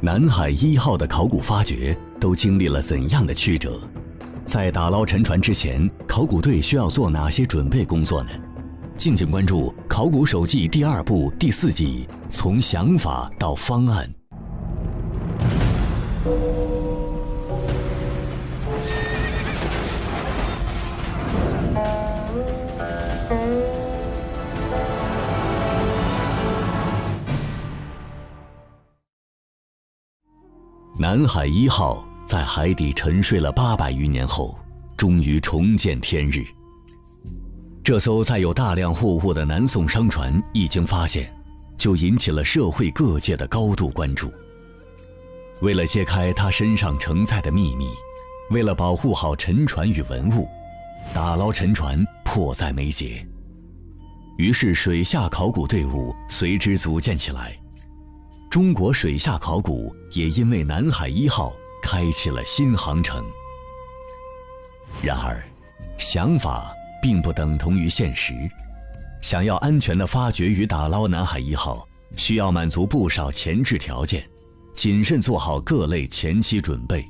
南海一号的考古发掘都经历了怎样的曲折？在打捞沉船之前，考古队需要做哪些准备工作呢？敬请关注《考古手记》第二部第四集《从想法到方案》。南海一号在海底沉睡了八百余年后，终于重见天日。这艘载有大量货物的南宋商船一经发现，就引起了社会各界的高度关注。为了揭开它身上承载的秘密，为了保护好沉船与文物，打捞沉船迫在眉睫。于是，水下考古队伍随之组建起来。中国水下考古也因为南海一号开启了新航程。然而，想法并不等同于现实。想要安全地发掘与打捞南海一号，需要满足不少前置条件，谨慎做好各类前期准备。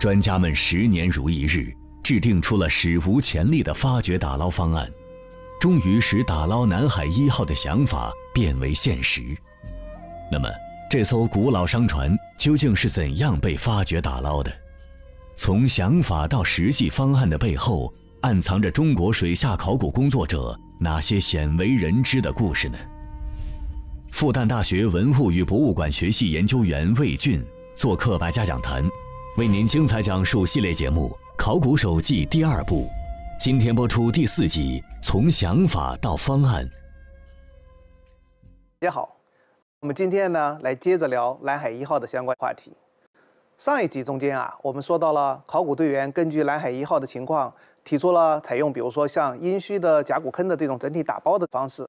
专家们十年如一日，制定出了史无前例的发掘打捞方案，终于使打捞南海一号的想法变为现实。那么，这艘古老商船究竟是怎样被发掘打捞的？从想法到实际方案的背后，暗藏着中国水下考古工作者哪些鲜为人知的故事呢？复旦大学文物与博物馆学系研究员魏俊做客百家讲坛，为您精彩讲述系列节目《考古手记》第二部。今天播出第四集《从想法到方案》。你好。我们今天呢，来接着聊“南海一号”的相关话题。上一集中间啊，我们说到了考古队员根据“南海一号”的情况，提出了采用比如说像殷墟的甲骨坑的这种整体打包的方式，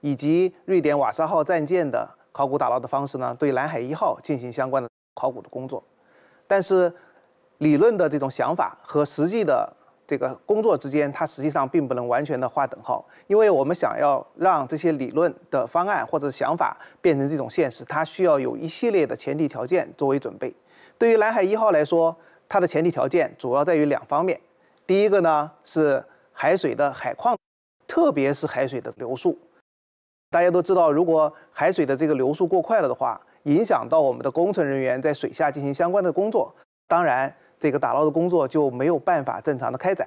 以及瑞典瓦沙号战舰的考古打捞的方式呢，对“南海一号”进行相关的考古的工作。但是，理论的这种想法和实际的。这个工作之间，它实际上并不能完全的划等号，因为我们想要让这些理论的方案或者想法变成这种现实，它需要有一系列的前提条件作为准备。对于蓝海一号来说，它的前提条件主要在于两方面。第一个呢是海水的海况，特别是海水的流速。大家都知道，如果海水的这个流速过快了的话，影响到我们的工程人员在水下进行相关的工作。当然。这个打捞的工作就没有办法正常的开展。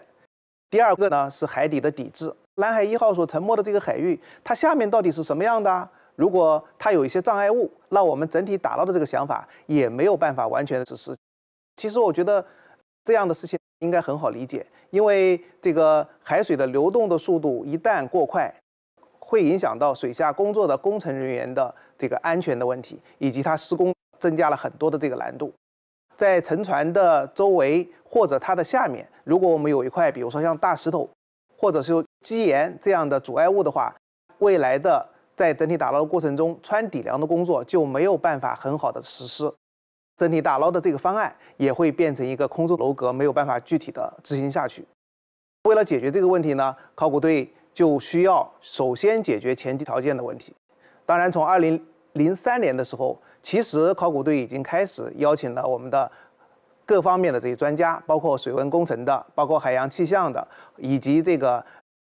第二个呢是海底的底质，南海一号所沉没的这个海域，它下面到底是什么样的如果它有一些障碍物，那我们整体打捞的这个想法也没有办法完全的实施。其实我觉得这样的事情应该很好理解，因为这个海水的流动的速度一旦过快，会影响到水下工作的工程人员的这个安全的问题，以及它施工增加了很多的这个难度。在沉船的周围或者它的下面，如果我们有一块比如说像大石头，或者是基岩这样的阻碍物的话，未来的在整体打捞过程中穿底梁的工作就没有办法很好的实施，整体打捞的这个方案也会变成一个空中楼阁，没有办法具体的执行下去。为了解决这个问题呢，考古队就需要首先解决前提条件的问题。当然，从二零零三年的时候。其实，考古队已经开始邀请了我们的各方面的这些专家，包括水文工程的，包括海洋气象的，以及这个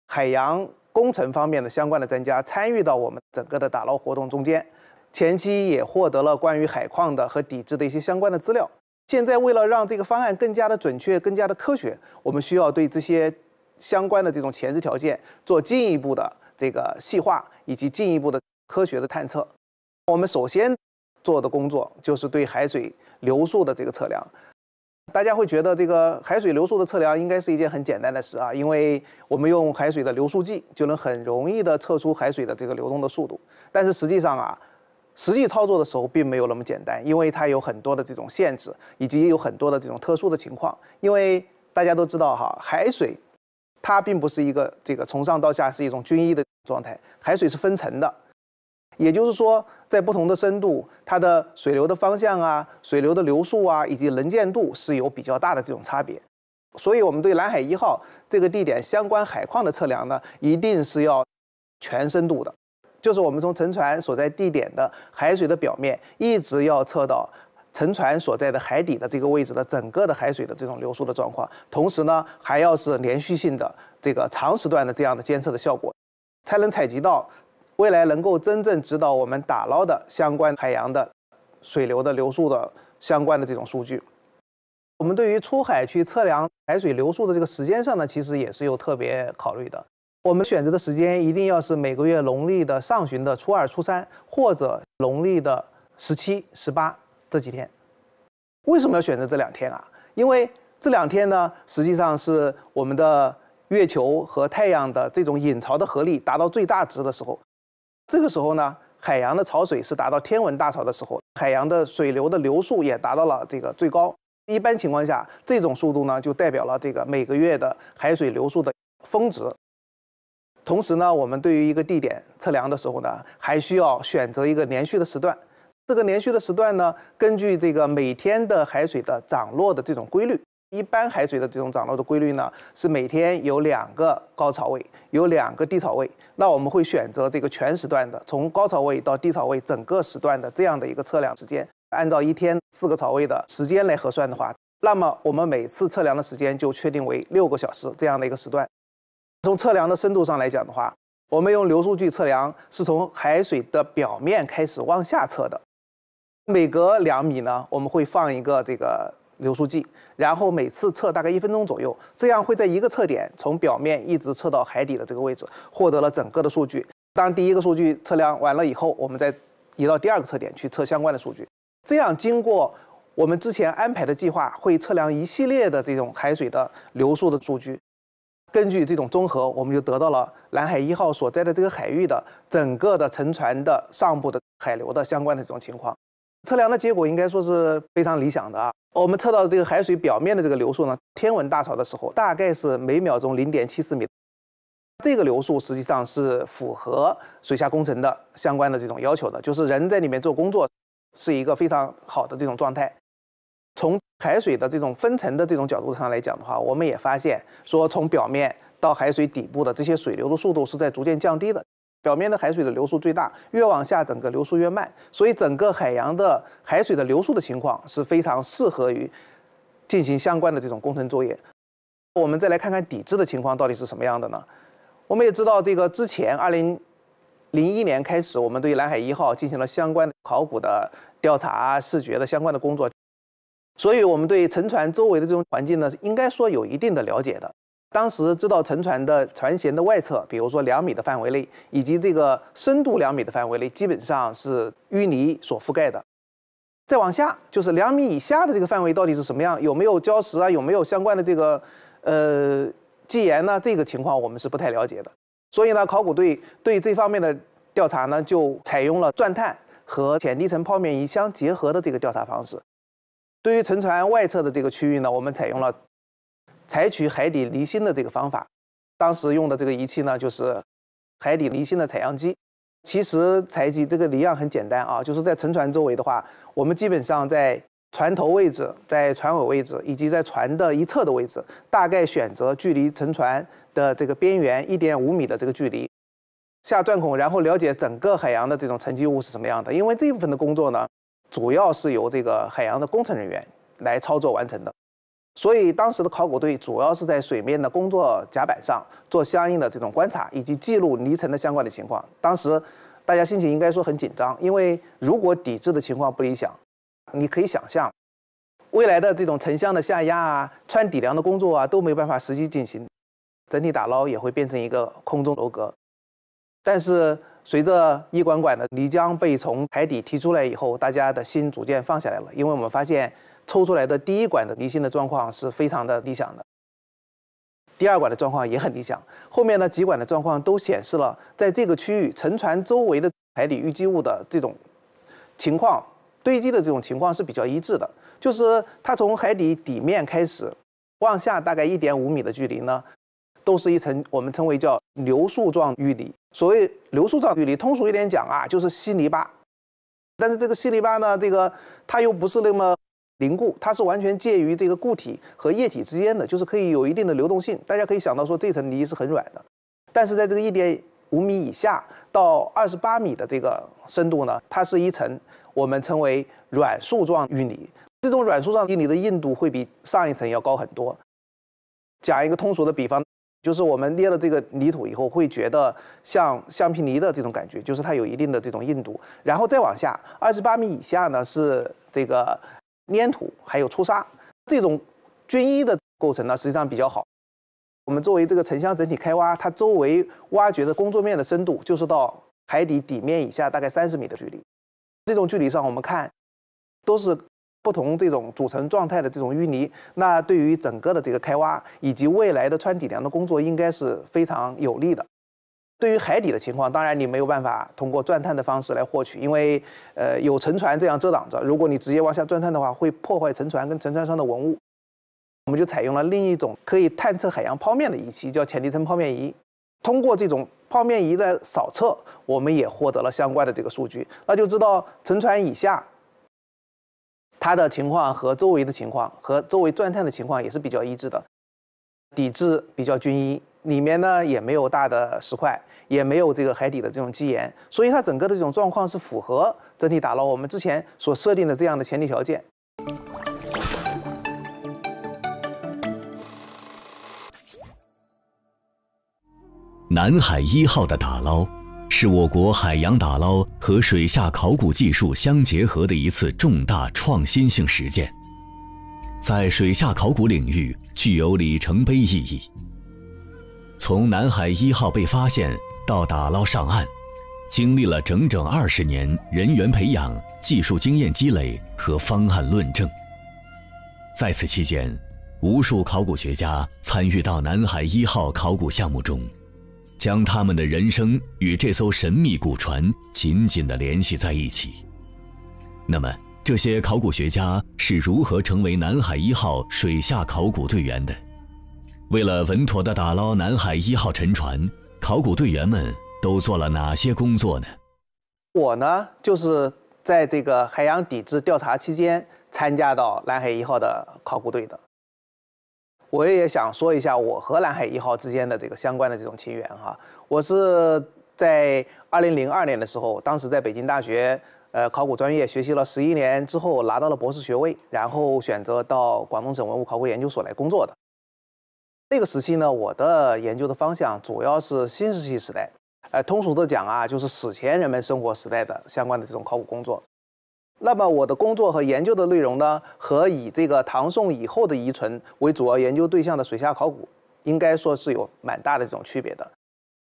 海洋工程方面的相关的专家参与到我们整个的打捞活动中间。前期也获得了关于海况的和底质的一些相关的资料。现在，为了让这个方案更加的准确、更加的科学，我们需要对这些相关的这种前置条件做进一步的这个细化，以及进一步的科学的探测。我们首先。做的工作就是对海水流速的这个测量。大家会觉得这个海水流速的测量应该是一件很简单的事啊，因为我们用海水的流速计就能很容易的测出海水的这个流动的速度。但是实际上啊，实际操作的时候并没有那么简单，因为它有很多的这种限制，以及有很多的这种特殊的情况。因为大家都知道哈，海水它并不是一个这个从上到下是一种均一的状态，海水是分层的。也就是说，在不同的深度，它的水流的方向啊、水流的流速啊，以及能见度是有比较大的这种差别。所以，我们对南海一号这个地点相关海况的测量呢，一定是要全深度的，就是我们从沉船所在地点的海水的表面，一直要测到沉船所在的海底的这个位置的整个的海水的这种流速的状况。同时呢，还要是连续性的这个长时段的这样的监测的效果，才能采集到。未来能够真正指导我们打捞的相关海洋的水流的流速的相关的这种数据，我们对于出海去测量海水流速的这个时间上呢，其实也是有特别考虑的。我们选择的时间一定要是每个月农历的上旬的初二、初三，或者农历的十七、十八这几天。为什么要选择这两天啊？因为这两天呢，实际上是我们的月球和太阳的这种引潮的合力达到最大值的时候。这个时候呢，海洋的潮水是达到天文大潮的时候，海洋的水流的流速也达到了这个最高。一般情况下，这种速度呢，就代表了这个每个月的海水流速的峰值。同时呢，我们对于一个地点测量的时候呢，还需要选择一个连续的时段。这个连续的时段呢，根据这个每天的海水的涨落的这种规律。一般海水的这种涨落的规律呢，是每天有两个高潮位，有两个低潮位。那我们会选择这个全时段的，从高潮位到低潮位整个时段的这样的一个测量时间。按照一天四个潮位的时间来核算的话，那么我们每次测量的时间就确定为六个小时这样的一个时段。从测量的深度上来讲的话，我们用流速计测量是从海水的表面开始往下测的，每隔两米呢，我们会放一个这个。流速计，然后每次测大概一分钟左右，这样会在一个测点从表面一直测到海底的这个位置，获得了整个的数据。当第一个数据测量完了以后，我们再移到第二个测点去测相关的数据。这样经过我们之前安排的计划，会测量一系列的这种海水的流速的数据。根据这种综合，我们就得到了南海一号所在的这个海域的整个的沉船的上部的海流的相关的这种情况。测量的结果应该说是非常理想的啊。我们测到的这个海水表面的这个流速呢，天文大潮的时候大概是每秒钟零点七四米。这个流速实际上是符合水下工程的相关的这种要求的，就是人在里面做工作是一个非常好的这种状态。从海水的这种分层的这种角度上来讲的话，我们也发现说，从表面到海水底部的这些水流的速度是在逐渐降低的。表面的海水的流速最大，越往下整个流速越慢，所以整个海洋的海水的流速的情况是非常适合于进行相关的这种工程作业。我们再来看看底质的情况到底是什么样的呢？我们也知道，这个之前二零零一年开始，我们对“蓝海一号”进行了相关的考古的调查、视觉的相关的工作，所以我们对沉船周围的这种环境呢，应该说有一定的了解的。当时知道沉船的船舷的外侧，比如说两米的范围内，以及这个深度两米的范围内，基本上是淤泥所覆盖的。再往下，就是两米以下的这个范围到底是什么样，有没有礁石啊，有没有相关的这个，呃，基岩呢？这个情况我们是不太了解的。所以呢，考古队对这方面的调查呢，就采用了钻探和浅地层剖面仪相结合的这个调查方式。对于沉船外侧的这个区域呢，我们采用了。采取海底离心的这个方法，当时用的这个仪器呢，就是海底离心的采样机。其实采集这个离样很简单啊，就是在沉船周围的话，我们基本上在船头位置、在船尾位置以及在船的一侧的位置，大概选择距离沉船的这个边缘一点五米的这个距离下钻孔，然后了解整个海洋的这种沉积物是什么样的。因为这一部分的工作呢，主要是由这个海洋的工程人员来操作完成的。所以当时的考古队主要是在水面的工作甲板上做相应的这种观察以及记录泥层的相关的情况。当时大家心情应该说很紧张，因为如果底质的情况不理想，你可以想象，未来的这种沉箱的下压啊、穿底梁的工作啊都没办法实际进行，整体打捞也会变成一个空中楼阁。但是随着一管管的泥浆被从海底提出来以后，大家的心逐渐放下来了，因为我们发现。抽出来的第一管的离心的状况是非常的理想的，第二管的状况也很理想，后面的几管的状况都显示了，在这个区域沉船周围的海底淤积物的这种情况堆积的这种情况是比较一致的，就是它从海底底面开始往下大概一点五米的距离呢，都是一层我们称为叫流速状淤泥。所谓流速状淤泥，通俗一点讲啊，就是稀泥巴，但是这个稀泥巴呢，这个它又不是那么。凝固，它是完全介于这个固体和液体之间的，就是可以有一定的流动性。大家可以想到说，这层泥是很软的，但是在这个一点五米以下到二十八米的这个深度呢，它是一层我们称为软塑状淤泥。这种软塑状淤泥的硬度会比上一层要高很多。讲一个通俗的比方，就是我们捏了这个泥土以后，会觉得像橡皮泥的这种感觉，就是它有一定的这种硬度。然后再往下，二十八米以下呢是这个。粘土还有粗砂，这种均一的构成呢，实际上比较好。我们作为这个城乡整体开挖，它周围挖掘的工作面的深度就是到海底底面以下大概三十米的距离。这种距离上，我们看都是不同这种组成状态的这种淤泥，那对于整个的这个开挖以及未来的穿底梁的工作，应该是非常有利的。对于海底的情况，当然你没有办法通过钻探的方式来获取，因为呃有沉船这样遮挡着。如果你直接往下钻探的话，会破坏沉船跟沉船上的文物。我们就采用了另一种可以探测海洋剖面的仪器，叫浅地层剖面仪。通过这种剖面仪的扫测，我们也获得了相关的这个数据，那就知道沉船以下它的情况和周围的情况和周围钻探的情况也是比较一致的，底质比较均一，里面呢也没有大的石块。也没有这个海底的这种基岩，所以它整个的这种状况是符合整体打捞我们之前所设定的这样的前提条件。南海一号的打捞，是我国海洋打捞和水下考古技术相结合的一次重大创新性实践，在水下考古领域具有里程碑意义。从南海一号被发现。到打捞上岸，经历了整整二十年人员培养、技术经验积累和方案论证。在此期间，无数考古学家参与到南海一号考古项目中，将他们的人生与这艘神秘古船紧紧的联系在一起。那么，这些考古学家是如何成为南海一号水下考古队员的？为了稳妥的打捞南海一号沉船。考古队员们都做了哪些工作呢？我呢，就是在这个海洋底质调查期间参加到“南海一号”的考古队的。我也想说一下我和“南海一号”之间的这个相关的这种情缘哈。我是在二零零二年的时候，当时在北京大学呃考古专业学习了十一年之后，拿到了博士学位，然后选择到广东省文物考古研究所来工作的。那个时期呢，我的研究的方向主要是新石器时代，呃，通俗的讲啊，就是史前人们生活时代的相关的这种考古工作。那么我的工作和研究的内容呢，和以这个唐宋以后的遗存为主要研究对象的水下考古，应该说是有蛮大的这种区别的。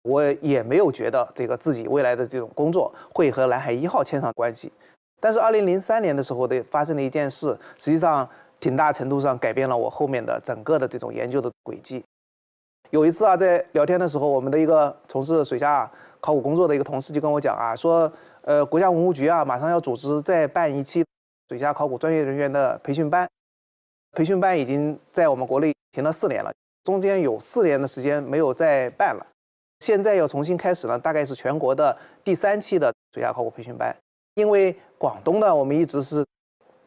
我也没有觉得这个自己未来的这种工作会和“蓝海一号”牵上关系。但是，二零零三年的时候的发生的一件事，实际上。挺大程度上改变了我后面的整个的这种研究的轨迹。有一次啊，在聊天的时候，我们的一个从事水下考古工作的一个同事就跟我讲啊，说，呃，国家文物局啊，马上要组织再办一期水下考古专业人员的培训班。培训班已经在我们国内停了四年了，中间有四年的时间没有再办了，现在要重新开始了，大概是全国的第三期的水下考古培训班。因为广东呢，我们一直是。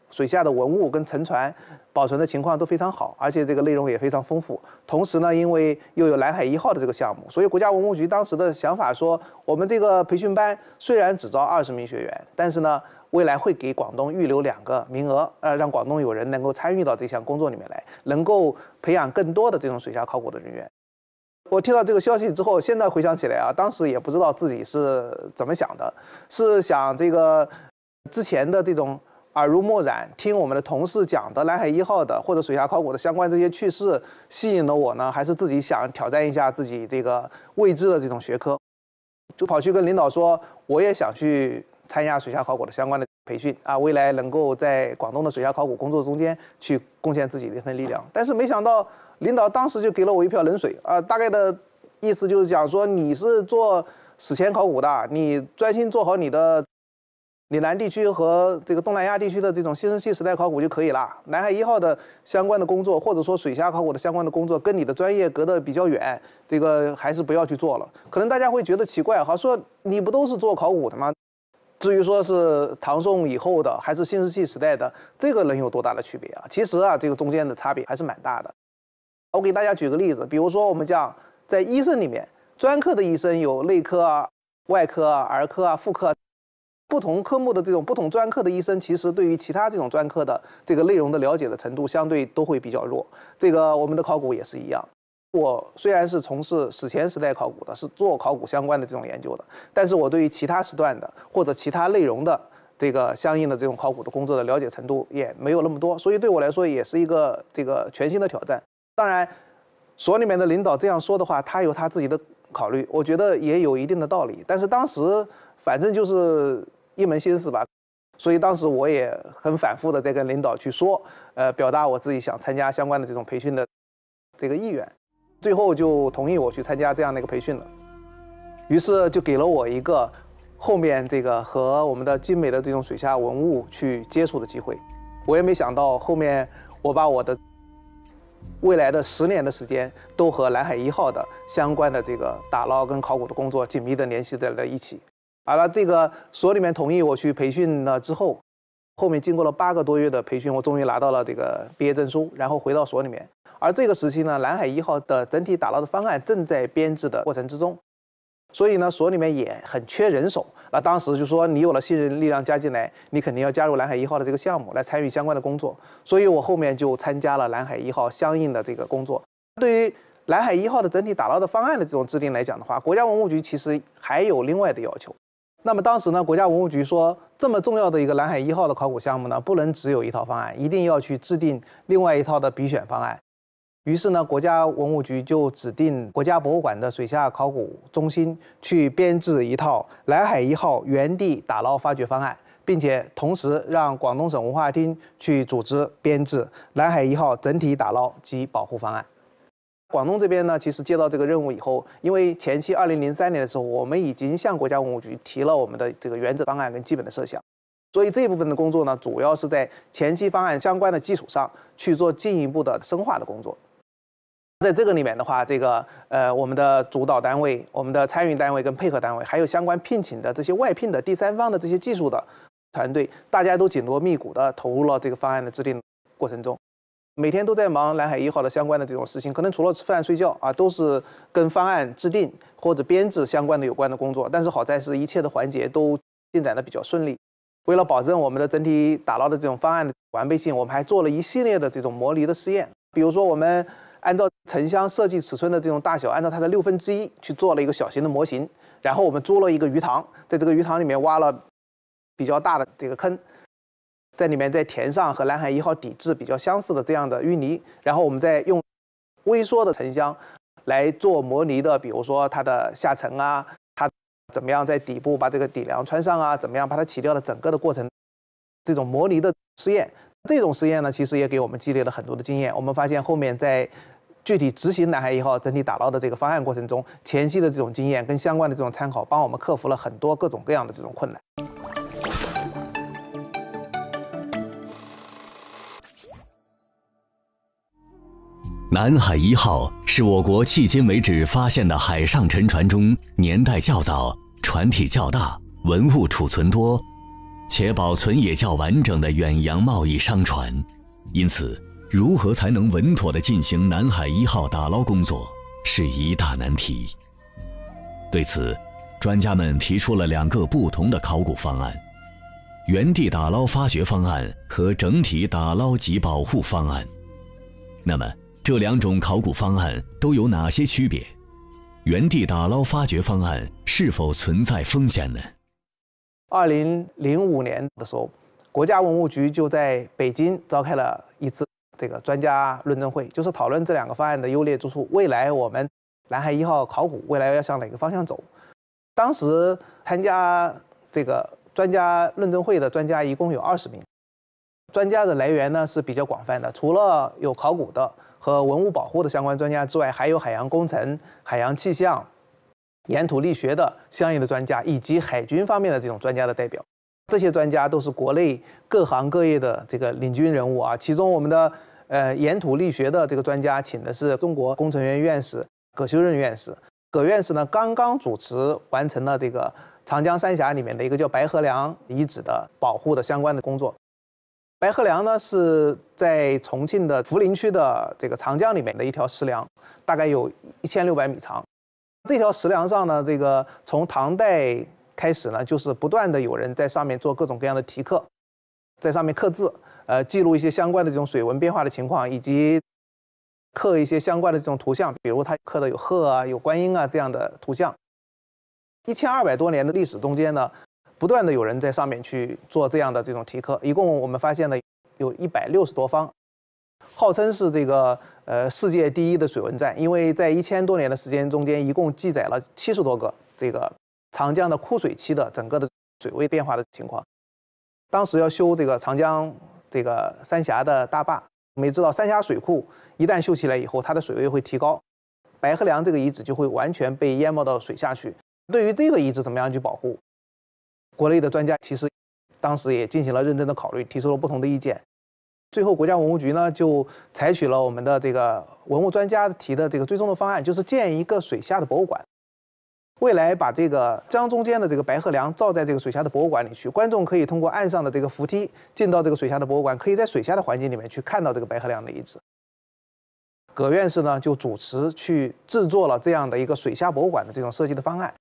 水下的文物跟沉船保存的情况都非常好，而且这个内容也非常丰富。同时呢，因为又有“南海一号”的这个项目，所以国家文物局当时的想法说，我们这个培训班虽然只招二十名学员，但是呢，未来会给广东预留两个名额，呃，让广东有人能够参与到这项工作里面来，能够培养更多的这种水下考古的人员。我听到这个消息之后，现在回想起来啊，当时也不知道自己是怎么想的，是想这个之前的这种。耳濡目染，听我们的同事讲的南海一号的或者水下考古的相关这些趣事，吸引了我呢，还是自己想挑战一下自己这个未知的这种学科，就跑去跟领导说，我也想去参加水下考古的相关的培训啊，未来能够在广东的水下考古工作中间去贡献自己的一份力量。但是没想到领导当时就给了我一瓢冷水啊，大概的意思就是讲说你是做史前考古的，你专心做好你的。岭南地区和这个东南亚地区的这种新石器时代考古就可以了。南海一号的相关的工作，或者说水下考古的相关的工作，跟你的专业隔得比较远，这个还是不要去做了。可能大家会觉得奇怪，哈，说你不都是做考古的吗？至于说是唐宋以后的，还是新石器时代的，这个能有多大的区别啊？其实啊，这个中间的差别还是蛮大的。我给大家举个例子，比如说我们讲在医生里面，专科的医生有内科啊、外科啊、儿科啊、妇科。不同科目的这种不同专科的医生，其实对于其他这种专科的这个内容的了解的程度，相对都会比较弱。这个我们的考古也是一样。我虽然是从事史前时代考古的，是做考古相关的这种研究的，但是我对于其他时段的或者其他内容的这个相应的这种考古的工作的了解程度也没有那么多，所以对我来说也是一个这个全新的挑战。当然，所里面的领导这样说的话，他有他自己的考虑，我觉得也有一定的道理。但是当时反正就是。一门心思吧，所以当时我也很反复的在跟领导去说，呃，表达我自己想参加相关的这种培训的这个意愿，最后就同意我去参加这样的一个培训了，于是就给了我一个后面这个和我们的精美的这种水下文物去接触的机会，我也没想到后面我把我的未来的十年的时间都和“南海一号”的相关的这个打捞跟考古的工作紧密的联系在了一起。好了，这个所里面同意我去培训了之后，后面经过了八个多月的培训，我终于拿到了这个毕业证书，然后回到所里面。而这个时期呢，南海一号的整体打捞的方案正在编制的过程之中，所以呢，所里面也很缺人手。那当时就说你有了新人力量加进来，你肯定要加入南海一号的这个项目来参与相关的工作。所以我后面就参加了南海一号相应的这个工作。对于南海一号的整体打捞的方案的这种制定来讲的话，国家文物局其实还有另外的要求。那么当时呢，国家文物局说，这么重要的一个“蓝海一号”的考古项目呢，不能只有一套方案，一定要去制定另外一套的比选方案。于是呢，国家文物局就指定国家博物馆的水下考古中心去编制一套“蓝海一号”原地打捞发掘方案，并且同时让广东省文化厅去组织编制“蓝海一号”整体打捞及保护方案。广东这边呢，其实接到这个任务以后，因为前期二零零三年的时候，我们已经向国家文物局提了我们的这个原则方案跟基本的设想，所以这一部分的工作呢，主要是在前期方案相关的基础上去做进一步的深化的工作。在这个里面的话，这个呃，我们的主导单位、我们的参与单位跟配合单位，还有相关聘请的这些外聘的第三方的这些技术的团队，大家都紧锣密鼓的投入了这个方案的制定过程中。每天都在忙南海一号的相关的这种事情，可能除了吃饭睡觉啊，都是跟方案制定或者编制相关的有关的工作。但是好在是一切的环节都进展的比较顺利。为了保证我们的整体打捞的这种方案的完备性，我们还做了一系列的这种模拟的试验。比如说，我们按照沉箱设计尺寸的这种大小，按照它的六分之一去做了一个小型的模型，然后我们租了一个鱼塘，在这个鱼塘里面挖了比较大的这个坑。在里面再填上和南海一号底质比较相似的这样的淤泥，然后我们再用微缩的沉箱来做模拟的，比如说它的下沉啊，它怎么样在底部把这个底梁穿上啊，怎么样把它起掉的整个的过程，这种模拟的试验，这种实验呢，其实也给我们积累了很多的经验。我们发现后面在具体执行南海一号整体打捞的这个方案过程中，前期的这种经验跟相关的这种参考，帮我们克服了很多各种各样的这种困难。南海一号是我国迄今为止发现的海上沉船中年代较早、船体较大、文物储存多，且保存也较完整的远洋贸易商船。因此，如何才能稳妥地进行南海一号打捞工作，是一大难题。对此，专家们提出了两个不同的考古方案：原地打捞发掘方案和整体打捞及保护方案。那么，这两种考古方案都有哪些区别？原地打捞发掘方案是否存在风险呢？二零零五年的时候，国家文物局就在北京召开了一次这个专家论证会，就是讨论这两个方案的优劣之处。未来我们南海一号考古未来要向哪个方向走？当时参加这个专家论证会的专家一共有二十名。专家的来源呢是比较广泛的，除了有考古的和文物保护的相关专家之外，还有海洋工程、海洋气象、岩土力学的相应的专家，以及海军方面的这种专家的代表。这些专家都是国内各行各业的这个领军人物啊。其中，我们的呃岩土力学的这个专家请的是中国工程院院士葛修润院士。葛院士呢刚刚主持完成了这个长江三峡里面的一个叫白鹤梁遗址的保护的相关的工作。白鹤梁呢是在重庆的涪陵区的这个长江里面的一条石梁，大概有一千六百米长。这条石梁上呢，这个从唐代开始呢，就是不断的有人在上面做各种各样的题刻，在上面刻字，呃，记录一些相关的这种水文变化的情况，以及刻一些相关的这种图像，比如它刻的有鹤啊、有观音啊这样的图像。一千二百多年的历史中间呢。不断的有人在上面去做这样的这种题刻，一共我们发现了有一百六十多方，号称是这个呃世界第一的水文站，因为在一千多年的时间中间，一共记载了七十多个这个长江的枯水期的整个的水位变化的情况。当时要修这个长江这个三峡的大坝，我们知道三峡水库一旦修起来以后，它的水位会提高，白鹤梁这个遗址就会完全被淹没到水下去。对于这个遗址怎么样去保护？国内的专家其实当时也进行了认真的考虑，提出了不同的意见。最后，国家文物局呢就采取了我们的这个文物专家提的这个最终的方案，就是建一个水下的博物馆。未来把这个江中间的这个白鹤梁造在这个水下的博物馆里去，观众可以通过岸上的这个扶梯进到这个水下的博物馆，可以在水下的环境里面去看到这个白鹤梁的遗址。葛院士呢就主持去制作了这样的一个水下博物馆的这种设计的方案，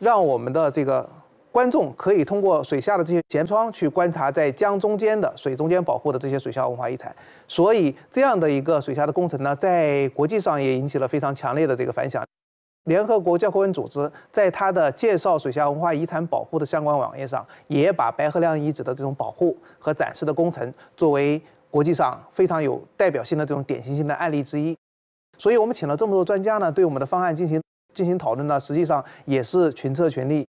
让我们的这个。观众可以通过水下的这些舷窗去观察在江中间的水中间保护的这些水下文化遗产，所以这样的一个水下的工程呢，在国际上也引起了非常强烈的这个反响。联合国教科文组织在它的介绍水下文化遗产保护的相关网页上，也把白鹤梁遗址的这种保护和展示的工程作为国际上非常有代表性的这种典型性的案例之一。所以我们请了这么多专家呢，对我们的方案进行进行讨论呢，实际上也是 群策群力。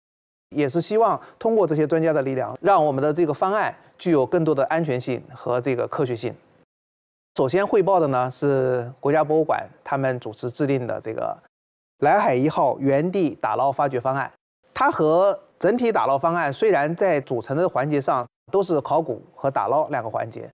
也是希望通过这些专家的力量，让我们的这个方案具有更多的安全性和这个科学性。首先汇报的呢是国家博物馆他们主持制定的这个“蓝海一号”原地打捞发掘方案。它和整体打捞方案虽然在组成的环节上都是考古和打捞两个环节，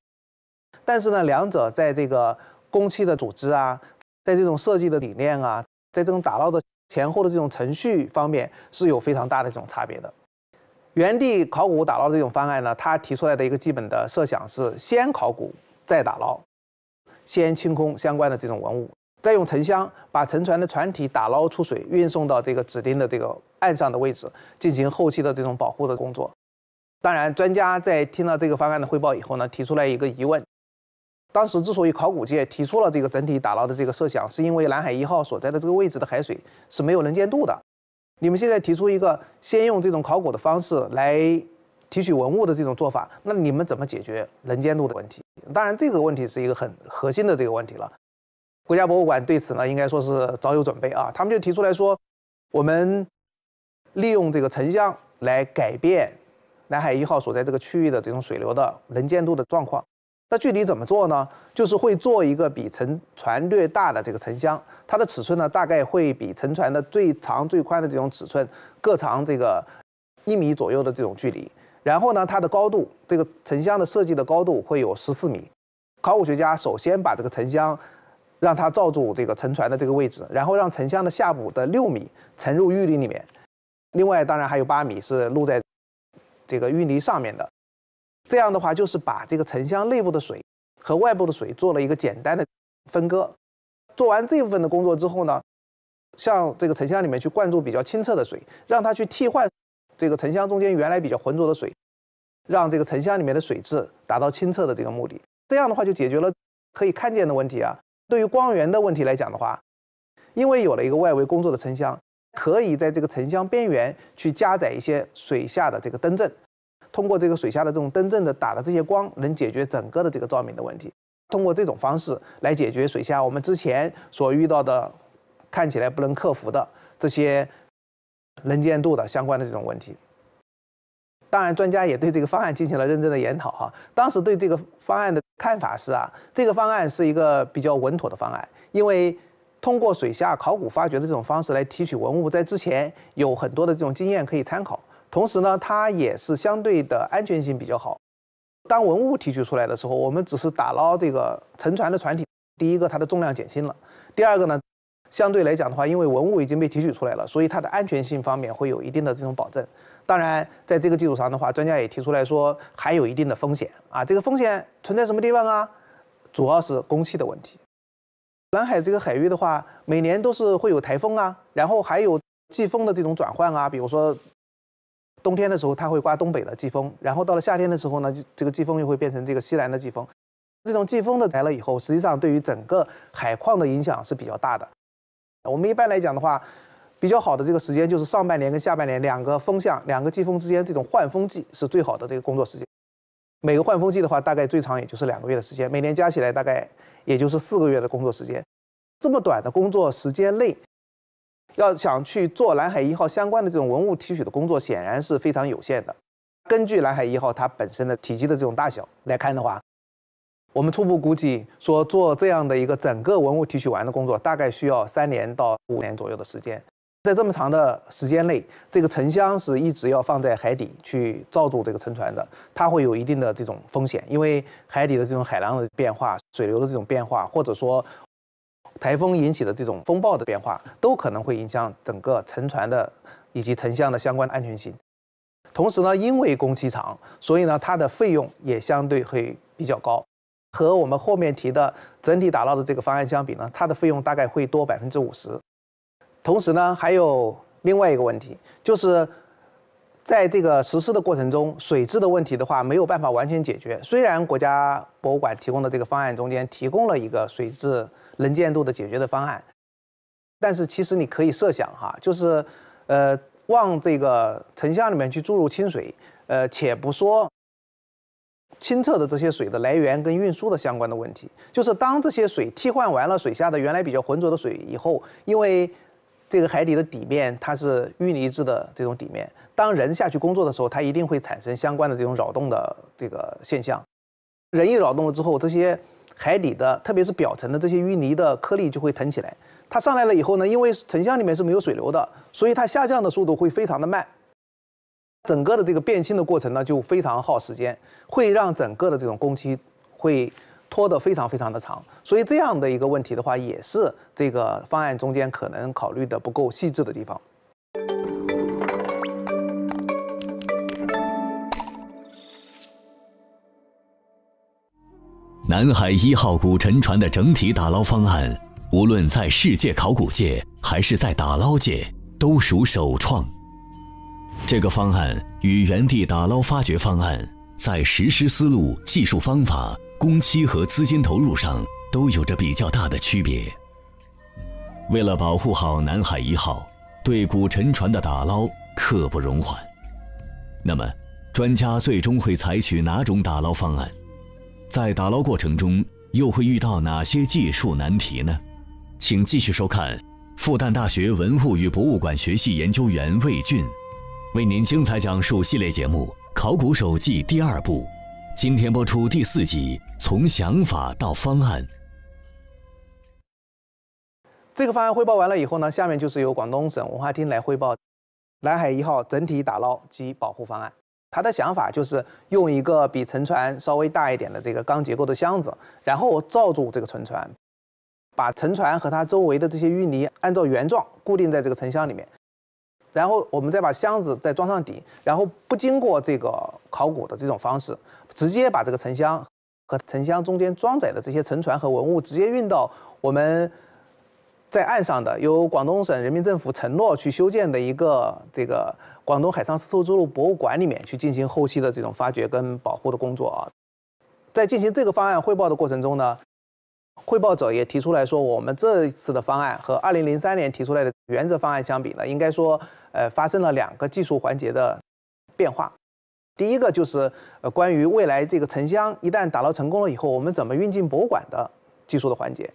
但是呢，两者在这个工期的组织啊，在这种设计的理念啊，在这种打捞的。前后的这种程序方面是有非常大的这种差别的。原地考古打捞这种方案呢，它提出来的一个基本的设想是先考古再打捞，先清空相关的这种文物，再用沉箱把沉船的船体打捞出水，运送到这个指定的这个岸上的位置，进行后期的这种保护的工作。当然，专家在听到这个方案的汇报以后呢，提出来一个疑问。当时之所以考古界提出了这个整体打捞的这个设想，是因为南海一号所在的这个位置的海水是没有能见度的。你们现在提出一个先用这种考古的方式来提取文物的这种做法，那你们怎么解决能见度的问题？当然，这个问题是一个很核心的这个问题了。国家博物馆对此呢，应该说是早有准备啊，他们就提出来说，我们利用这个沉箱来改变南海一号所在这个区域的这种水流的能见度的状况。那具体怎么做呢？就是会做一个比沉船略大的这个沉箱，它的尺寸呢，大概会比沉船的最长最宽的这种尺寸各长这个一米左右的这种距离。然后呢，它的高度，这个沉箱的设计的高度会有十四米。考古学家首先把这个沉箱让它罩住这个沉船的这个位置，然后让沉箱的下部的六米沉入淤泥里面，另外当然还有八米是露在这个淤泥上面的。这样的话，就是把这个沉箱内部的水和外部的水做了一个简单的分割。做完这部分的工作之后呢，向这个沉箱里面去灌注比较清澈的水，让它去替换这个沉箱中间原来比较浑浊的水，让这个沉箱里面的水质达到清澈的这个目的。这样的话就解决了可以看见的问题啊。对于光源的问题来讲的话，因为有了一个外围工作的沉箱，可以在这个沉箱边缘去加载一些水下的这个灯阵。通过这个水下的这种灯阵的打的这些光，能解决整个的这个照明的问题。通过这种方式来解决水下我们之前所遇到的看起来不能克服的这些能见度的相关的这种问题。当然，专家也对这个方案进行了认真的研讨哈。当时对这个方案的看法是啊，这个方案是一个比较稳妥的方案，因为通过水下考古发掘的这种方式来提取文物，在之前有很多的这种经验可以参考。同时呢，它也是相对的安全性比较好。当文物提取出来的时候，我们只是打捞这个沉船的船体。第一个，它的重量减轻了；第二个呢，相对来讲的话，因为文物已经被提取出来了，所以它的安全性方面会有一定的这种保证。当然，在这个基础上的话，专家也提出来说还有一定的风险啊。这个风险存在什么地方啊？主要是空气的问题。南海这个海域的话，每年都是会有台风啊，然后还有季风的这种转换啊，比如说。冬天的时候，它会刮东北的季风，然后到了夏天的时候呢，就这个季风又会变成这个西南的季风。这种季风的来了以后，实际上对于整个海况的影响是比较大的。我们一般来讲的话，比较好的这个时间就是上半年跟下半年两个风向、两个季风之间这种换风季是最好的这个工作时间。每个换风季的话，大概最长也就是两个月的时间，每年加起来大概也就是四个月的工作时间。这么短的工作时间内，要想去做蓝海一号相关的这种文物提取的工作，显然是非常有限的。根据蓝海一号它本身的体积的这种大小来看的话，我们初步估计说做这样的一个整个文物提取完的工作，大概需要三年到五年左右的时间。在这么长的时间内，这个沉箱是一直要放在海底去罩住这个沉船的，它会有一定的这种风险，因为海底的这种海浪的变化、水流的这种变化，或者说。台风引起的这种风暴的变化，都可能会影响整个沉船的以及沉箱的相关安全性。同时呢，因为工期长，所以呢，它的费用也相对会比较高。和我们后面提的整体打捞的这个方案相比呢，它的费用大概会多百分之五十。同时呢，还有另外一个问题，就是在这个实施的过程中，水质的问题的话，没有办法完全解决。虽然国家博物馆提供的这个方案中间提供了一个水质。能见度的解决的方案，但是其实你可以设想哈，就是，呃，往这个沉箱里面去注入清水，呃，且不说清澈的这些水的来源跟运输的相关的问题，就是当这些水替换完了水下的原来比较浑浊的水以后，因为这个海底的底面它是淤泥质的这种底面，当人下去工作的时候，它一定会产生相关的这种扰动的这个现象，人一扰动了之后，这些。海底的，特别是表层的这些淤泥的颗粒就会腾起来，它上来了以后呢，因为沉箱里面是没有水流的，所以它下降的速度会非常的慢，整个的这个变清的过程呢就非常耗时间，会让整个的这种工期会拖得非常非常的长，所以这样的一个问题的话，也是这个方案中间可能考虑的不够细致的地方。南海一号古沉船的整体打捞方案，无论在世界考古界还是在打捞界，都属首创。这个方案与原地打捞发掘方案，在实施思路、技术方法、工期和资金投入上都有着比较大的区别。为了保护好南海一号，对古沉船的打捞刻不容缓。那么，专家最终会采取哪种打捞方案？在打捞过程中，又会遇到哪些技术难题呢？请继续收看复旦大学文物与博物馆学系研究员魏俊为您精彩讲述系列节目《考古手记》第二部。今天播出第四集《从想法到方案》。这个方案汇报完了以后呢，下面就是由广东省文化厅来汇报《南海一号》整体打捞及保护方案。他的想法就是用一个比沉船稍微大一点的这个钢结构的箱子，然后罩住这个沉船，把沉船和它周围的这些淤泥按照原状固定在这个沉箱里面，然后我们再把箱子再装上底，然后不经过这个考古的这种方式，直接把这个沉箱和沉箱中间装载的这些沉船和文物直接运到我们在岸上的由广东省人民政府承诺去修建的一个这个。广东海上丝绸之路博物馆里面去进行后期的这种发掘跟保护的工作啊，在进行这个方案汇报的过程中呢，汇报者也提出来说，我们这一次的方案和二零零三年提出来的原则方案相比呢，应该说呃发生了两个技术环节的变化，第一个就是呃关于未来这个沉箱一旦打捞成功了以后，我们怎么运进博物馆的技术的环节，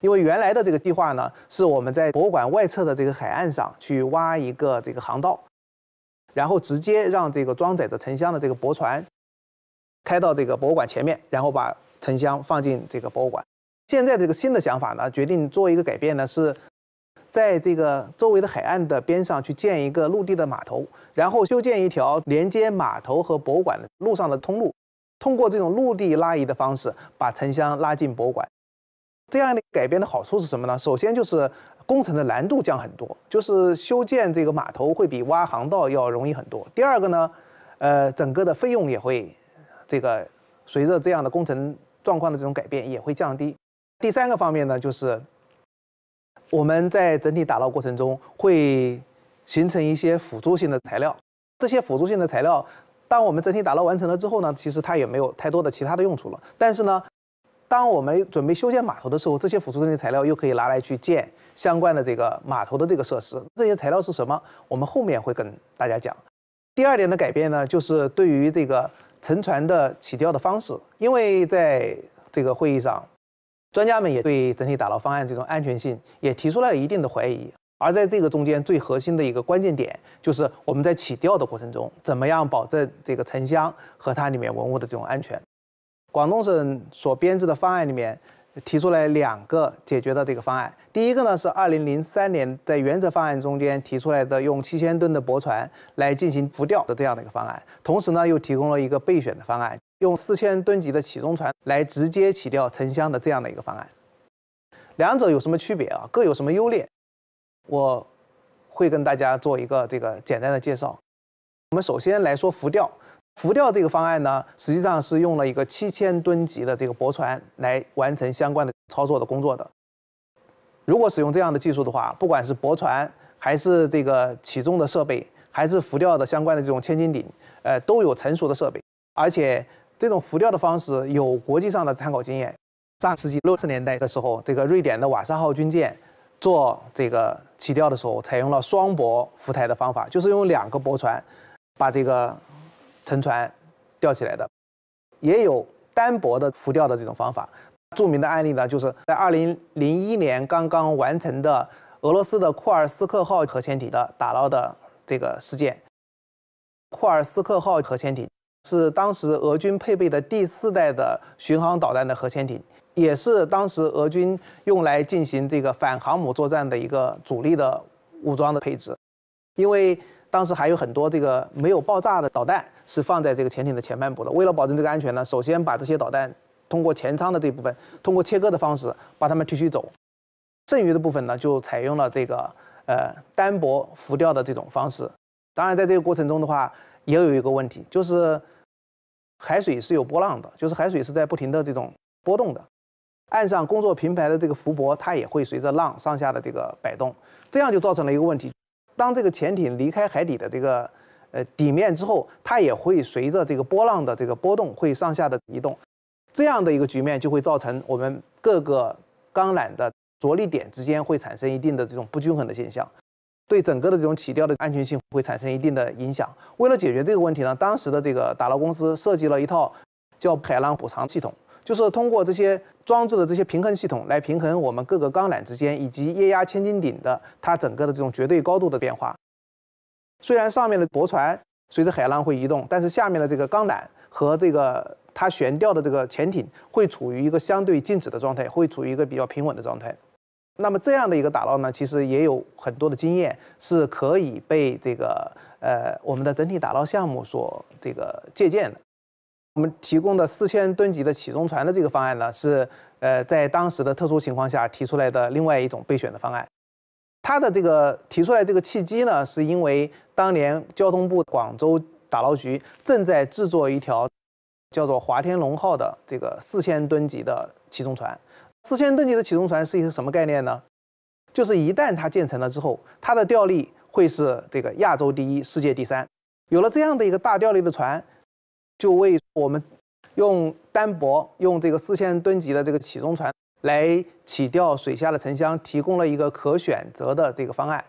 因为原来的这个计划呢是我们在博物馆外侧的这个海岸上去挖一个这个航道。然后直接让这个装载着沉箱的这个驳船开到这个博物馆前面，然后把沉箱放进这个博物馆。现在这个新的想法呢，决定做一个改变呢，是在这个周围的海岸的边上去建一个陆地的码头，然后修建一条连接码头和博物馆的路上的通路，通过这种陆地拉移的方式把沉箱拉进博物馆。这样的改变的好处是什么呢？首先就是。工程的难度降很多，就是修建这个码头会比挖航道要容易很多。第二个呢，呃，整个的费用也会这个随着这样的工程状况的这种改变也会降低。第三个方面呢，就是我们在整体打捞过程中会形成一些辅助性的材料，这些辅助性的材料，当我们整体打捞完成了之后呢，其实它也没有太多的其他的用处了。但是呢，当我们准备修建码头的时候，这些辅助性的材料又可以拿来去建。相关的这个码头的这个设施，这些材料是什么？我们后面会跟大家讲。第二点的改变呢，就是对于这个沉船的起吊的方式，因为在这个会议上，专家们也对整体打捞方案这种安全性也提出了一定的怀疑。而在这个中间最核心的一个关键点，就是我们在起吊的过程中，怎么样保证这个沉箱和它里面文物的这种安全？广东省所编制的方案里面。提出来两个解决的这个方案，第一个呢是二零零三年在原则方案中间提出来的用七千吨的驳船来进行浮吊的这样的一个方案，同时呢又提供了一个备选的方案，用四千吨级的起重船来直接起吊沉箱的这样的一个方案。两者有什么区别啊？各有什么优劣？我会跟大家做一个这个简单的介绍。我们首先来说浮吊。浮吊这个方案呢，实际上是用了一个七千吨级的这个驳船来完成相关的操作的工作的。如果使用这样的技术的话，不管是驳船还是这个起重的设备，还是浮吊的相关的这种千斤顶，呃，都有成熟的设备。而且这种浮吊的方式有国际上的参考经验。上世纪六十年代的时候，这个瑞典的瓦萨号军舰做这个起吊的时候，采用了双驳浮台的方法，就是用两个驳船把这个。沉船吊起来的，也有单薄的浮吊的这种方法。著名的案例呢，就是在二零零一年刚刚完成的俄罗斯的库尔斯克号核潜艇的打捞的这个事件。库尔斯克号核潜艇是当时俄军配备的第四代的巡航导弹的核潜艇，也是当时俄军用来进行这个反航母作战的一个主力的武装的配置。因为当时还有很多这个没有爆炸的导弹。是放在这个潜艇的前半部的。为了保证这个安全呢，首先把这些导弹通过前舱的这部分，通过切割的方式把它们提取走。剩余的部分呢，就采用了这个呃单薄浮吊的这种方式。当然，在这个过程中的话，也有一个问题，就是海水是有波浪的，就是海水是在不停的这种波动的。岸上工作平台的这个浮泊，它也会随着浪上下的这个摆动，这样就造成了一个问题：当这个潜艇离开海底的这个。呃，底面之后，它也会随着这个波浪的这个波动会上下的移动，这样的一个局面就会造成我们各个钢缆的着力点之间会产生一定的这种不均衡的现象，对整个的这种起吊的安全性会产生一定的影响。为了解决这个问题呢，当时的这个打捞公司设计了一套叫海浪补偿系统，就是通过这些装置的这些平衡系统来平衡我们各个钢缆之间以及液压千斤顶的它整个的这种绝对高度的变化。虽然上面的驳船随着海浪会移动，但是下面的这个钢缆和这个它悬吊的这个潜艇会处于一个相对静止的状态，会处于一个比较平稳的状态。那么这样的一个打捞呢，其实也有很多的经验是可以被这个呃我们的整体打捞项目所这个借鉴的。我们提供的四千吨级的起重船的这个方案呢，是呃在当时的特殊情况下提出来的另外一种备选的方案。他的这个提出来这个契机呢，是因为当年交通部广州打捞局正在制作一条叫做“华天龙号”的这个四千吨级的起重船。四千吨级的起重船是一个什么概念呢？就是一旦它建成了之后，它的吊力会是这个亚洲第一、世界第三。有了这样的一个大吊力的船，就为我们用单薄、用这个四千吨级的这个起重船。来起吊水下的沉箱，提供了一个可选择的这个方案。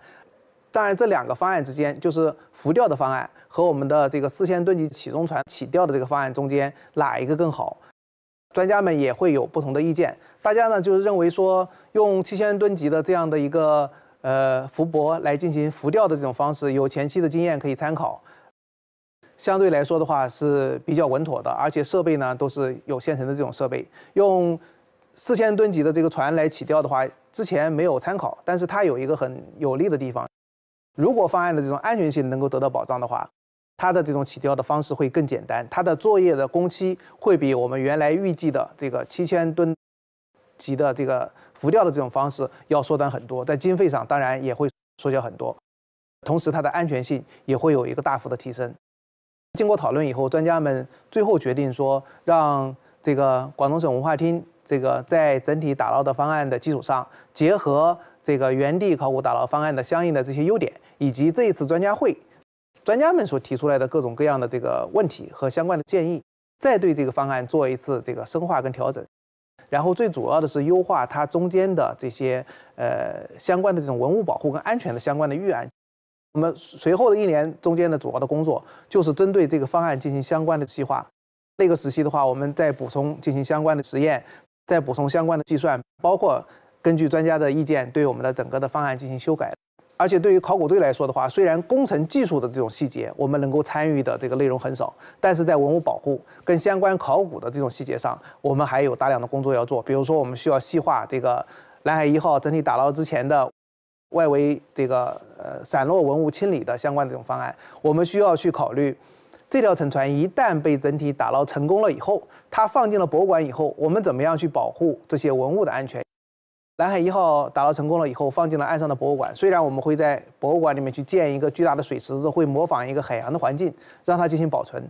当然，这两个方案之间，就是浮吊的方案和我们的这个四千吨级起重船起吊的这个方案中间，哪一个更好？专家们也会有不同的意见。大家呢，就是认为说，用七千吨级的这样的一个呃浮泊来进行浮吊的这种方式，有前期的经验可以参考，相对来说的话是比较稳妥的，而且设备呢都是有现成的这种设备，用。四千吨级的这个船来起吊的话，之前没有参考，但是它有一个很有利的地方。如果方案的这种安全性能够得到保障的话，它的这种起吊的方式会更简单，它的作业的工期会比我们原来预计的这个七千吨级的这个浮吊的这种方式要缩短很多，在经费上当然也会缩小很多，同时它的安全性也会有一个大幅的提升。经过讨论以后，专家们最后决定说，让这个广东省文化厅。这个在整体打捞的方案的基础上，结合这个原地考古打捞方案的相应的这些优点，以及这一次专家会，专家们所提出来的各种各样的这个问题和相关的建议，再对这个方案做一次这个深化跟调整，然后最主要的是优化它中间的这些呃相关的这种文物保护跟安全的相关的预案。那么随后的一年中间的主要的工作就是针对这个方案进行相关的细化。那个时期的话，我们再补充进行相关的实验。再补充相关的计算，包括根据专家的意见对我们的整个的方案进行修改。而且对于考古队来说的话，虽然工程技术的这种细节我们能够参与的这个内容很少，但是在文物保护跟相关考古的这种细节上，我们还有大量的工作要做。比如说，我们需要细化这个“蓝海一号”整体打捞之前的外围这个呃散落文物清理的相关这种方案，我们需要去考虑。这条沉船一旦被整体打捞成功了以后，它放进了博物馆以后，我们怎么样去保护这些文物的安全？“南海一号”打捞成功了以后，放进了岸上的博物馆。虽然我们会在博物馆里面去建一个巨大的水池，子，会模仿一个海洋的环境，让它进行保存，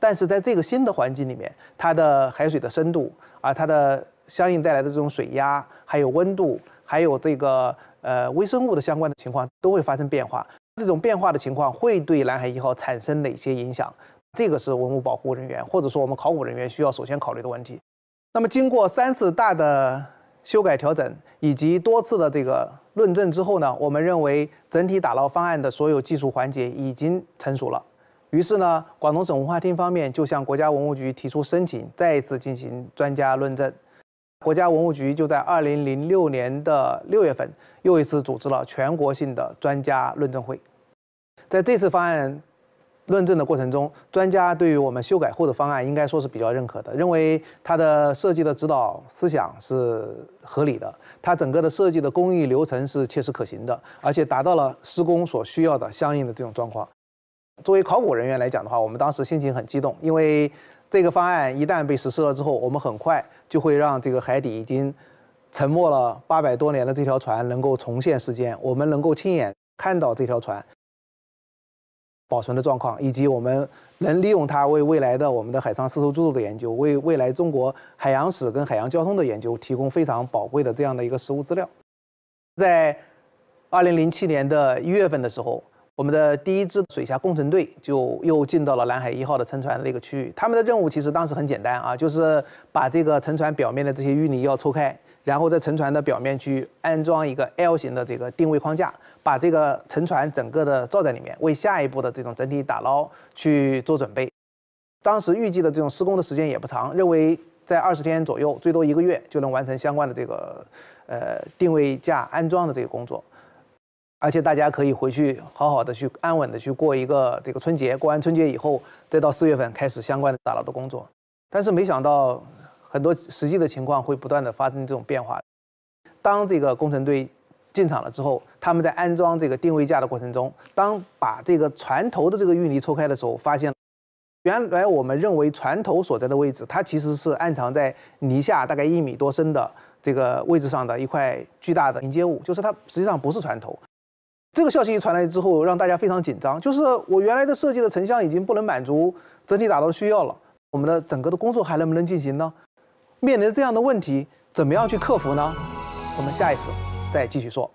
但是在这个新的环境里面，它的海水的深度啊，它的相应带来的这种水压、还有温度、还有这个呃微生物的相关的情况，都会发生变化。这种变化的情况会对南海一号产生哪些影响？这个是文物保护人员或者说我们考古人员需要首先考虑的问题。那么经过三次大的修改调整以及多次的这个论证之后呢，我们认为整体打捞方案的所有技术环节已经成熟了。于是呢，广东省文化厅方面就向国家文物局提出申请，再一次进行专家论证。国家文物局就在二零零六年的六月份又一次组织了全国性的专家论证会。在这次方案论证的过程中，专家对于我们修改后的方案应该说是比较认可的，认为它的设计的指导思想是合理的，它整个的设计的工艺流程是切实可行的，而且达到了施工所需要的相应的这种状况。作为考古人员来讲的话，我们当时心情很激动，因为这个方案一旦被实施了之后，我们很快就会让这个海底已经沉没了八百多年的这条船能够重现世间，我们能够亲眼看到这条船。保存的状况，以及我们能利用它为未来的我们的海上丝绸之路的研究，为未来中国海洋史跟海洋交通的研究提供非常宝贵的这样的一个实物资料。在二零零七年的一月份的时候。我们的第一支水下工程队就又进到了南海一号的沉船那个区域。他们的任务其实当时很简单啊，就是把这个沉船表面的这些淤泥要抽开，然后在沉船的表面去安装一个 L 型的这个定位框架，把这个沉船整个的罩在里面，为下一步的这种整体打捞去做准备。当时预计的这种施工的时间也不长，认为在二十天左右，最多一个月就能完成相关的这个呃定位架安装的这个工作。而且大家可以回去好好的去安稳的去过一个这个春节，过完春节以后，再到四月份开始相关的打捞的工作。但是没想到，很多实际的情况会不断的发生这种变化。当这个工程队进场了之后，他们在安装这个定位架的过程中，当把这个船头的这个淤泥抽开的时候，发现原来我们认为船头所在的位置，它其实是暗藏在泥下大概一米多深的这个位置上的一块巨大的凝结物，就是它实际上不是船头。这个消息一传来之后，让大家非常紧张。就是我原来的设计的成像已经不能满足整体打造的需要了，我们的整个的工作还能不能进行呢？面临这样的问题，怎么样去克服呢？我们下一次再继续说。